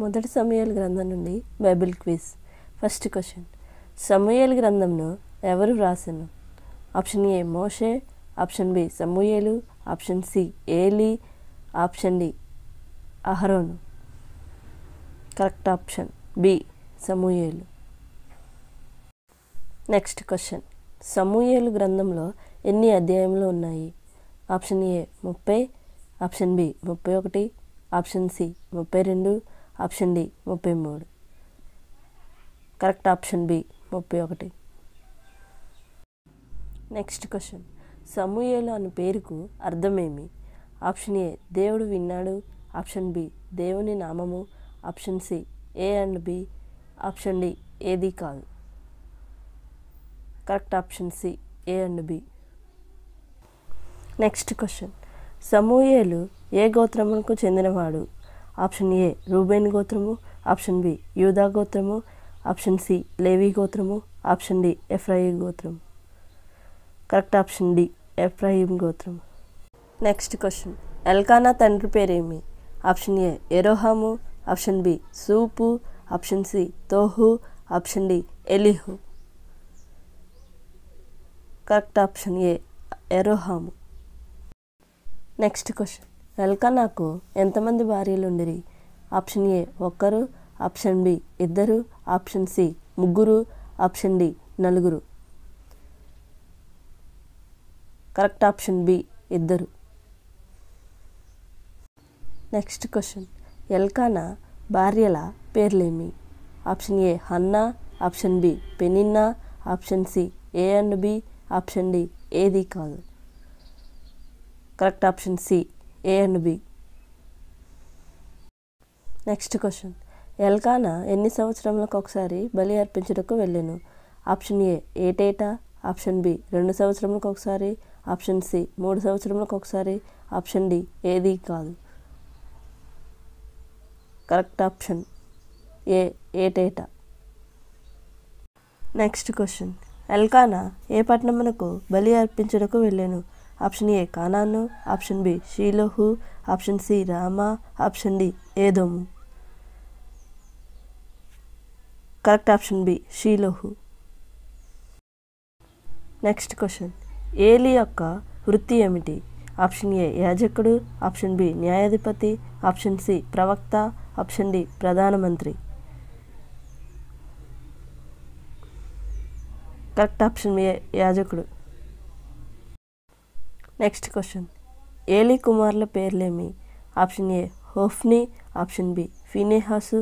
మొదటి సమయాల గ్రంథం నుండి బైబిల్ క్విజ్ ఫస్ట్ క్వశ్చన్ సమూయేలు గ్రంథంను ఎవరు వ్రాసను ఆప్షన్ ఏ మోషే ఆప్షన్ బి సమూయేలు option C Eli option D అహరోను కరెక్ట్ ఆప్షన్ బి సమూయేలు నెక్స్ట్ క్వశ్చన్ సమూయేలు గ్రంథంలో ఎన్ని అధ్యాయంలో ఉన్నాయి ఆప్షన్ ఏ ముప్పై ఆప్షన్ బి ముప్పై ఒకటి ఆప్షన్ సి ముప్పై రెండు ఆప్షన్ డి ముప్పై మూడు కరెక్ట్ ఆప్షన్ బి ముప్పై ఒకటి నెక్స్ట్ క్వశ్చన్ సమూహలు అనే పేరుకు అర్థమేమి ఆప్షన్ ఏ దేవుడు విన్నాడు ఆప్షన్ బి దేవుని నామము option C A and B option D ఏది కాదు correct option C A and B next question సమూయేలు ఏ గోత్రమునకు చెందినవాడు ఆప్షన్ ఏ రూబేన్ గోత్రము ఆప్షన్ బి యూదా గోత్రము ఆప్షన్ సి లేవి గోత్రము ఆప్షన్ డి ఎఫ్రాయిం గోత్రం కరెక్ట్ ఆప్షన్ డి ఎఫ్రాయిం గోత్రం నెక్స్ట్ క్వశ్చన్ ఎల్కానా తండ్రి పేరేమి ఆప్షన్ ఏ ఎరోహాము ఆప్షన్ బి సూపు ఆప్షన్ సి తోహు ఆప్షన్ డి ఎలిహు కరెక్ట్ ఆప్షన్ ఏ ఎరోహాము నెక్స్ట్ క్వశ్చన్ నాకు ఎంతమంది భార్యలు భార్యలుండిరి ఆప్షన్ ఏ ఒక్కరు ఆప్షన్ బి ఇద్దరు ఆప్షన్ సి ముగ్గురు ఆప్షన్ డి నలుగురు కరెక్ట్ ఆప్షన్ బి ఇద్దరు నెక్స్ట్ క్వశ్చన్ ఎల్కానా భార్యల పేర్లేమి option A Hannah option B Peninnah option C A and B option D ఏది కాదు correct option C A and B next question Elkanah ఎన్ని సంవత్సరములకు ఒకసారి బలి అర్పించుటకు వెళ్ళాను ఆప్షన్ ఏ ఏటేటా ఆప్షన్ బి రెండు సంవత్సరంలోకి ఒకసారి ఆప్షన్ సి మూడు సంవత్సరంలోకి ఒకసారి ఆప్షన్ డి ఏది కాదు కరెక్ట్ ఆప్షన్ ఏ ఏటేటా నెక్స్ట్ క్వశ్చన్ ఎల్కానా ఏ పట్టణమునకు బలి అర్పించుటకు వెళ్ళాను ఆప్షన్ ఏ కానాను ఆప్షన్ బి షీలోహు ఆప్షన్ సి రామ ఆప్షన్ డి ఏదోము కరెక్ట్ ఆప్షన్ బి షీలోహు నెక్స్ట్ క్వశ్చన్ ఏలి యొక్క వృత్తి ఏమిటి ఆప్షన్ ఏ యాజకుడు ఆప్షన్ బి న్యాయాధిపతి ఆప్షన్ సి ప్రవక్త ఆప్షన్ డి ప్రధానమంత్రి కరెక్ట్ ఆప్షన్ ఏ యాజకుడు నెక్స్ట్ క్వశ్చన్ ఏలీ కుమార్ల పేర్లేమి option A Hophni option B ఫినేహాసు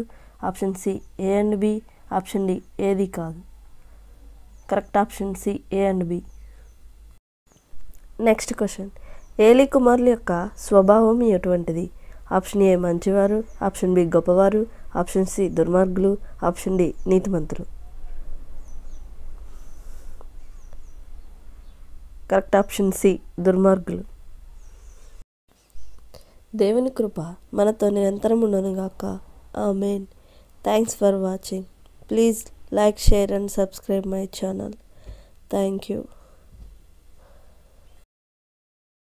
option C A and B option D ఏది కాదు correct option C A and B next question Eli కుమార్ల యొక్క స్వభావం ఎటువంటిది ఆప్షన్ ఏ మంచివారు ఆప్షన్ బి గొప్పవారు ఆప్షన్ సి దుర్మార్గులు ఆప్షన్ డి నీతిమంతులు కరెక్ట్ ఆప్షన్ సి దుర్మార్గులు దేవుని కృప మనతో నిరంతరం ఉండనుగాక ఆ మెయిన్ thanks for watching please like share and subscribe my channel thank you